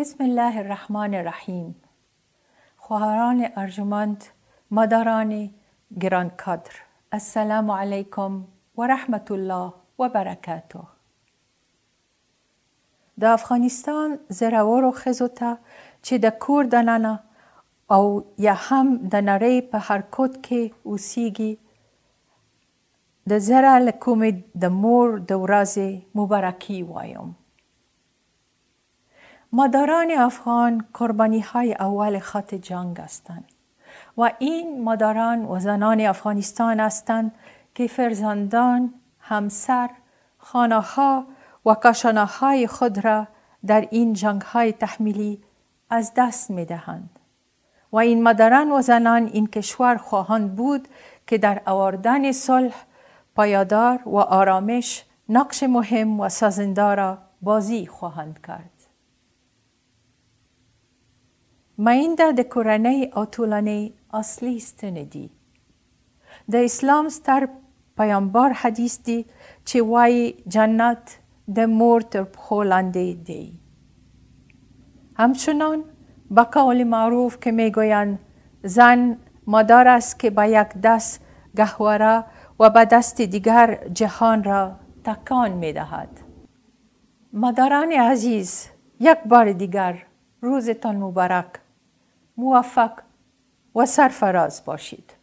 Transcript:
بسم الله الرحمن الرحیم خواهران ارجمند مداران گران کادر السلام علیکم و رحمت الله و برکاته د افغانستان زراورو خزو ته چې د کور دننه او یا هم د نړۍ په هر کود کې اوسیږي د زره له کومې د مور د ورځې مبارکي وایم مداران افغان قربانی های اول خط جنگ هستند و این مداران و زنان افغانستان هستند که فرزندان، همسر، خانه ها و کاشانه های خود را در این جنگ های تحمیلی از دست می دهند. و این مداران و زنان این کشور خواهند بود که در آوردن صلح، پایدار و آرامش نقش مهم و سازنده را بازی خواهند کرد. مینده د کورنۍ او ټولنې اصلي ستنې دي د اسلام ستر پیامبر حدیث دی چې وایي جنت د مور تر پښو دی همچنان با قول معروف که میگویند زن مادار است که با یک دست گهواره و با دست دیگر جهان را تکان می دهد. مادران عزیز یک بار دیگر روزتان مبارک موفق و سرفراز باشید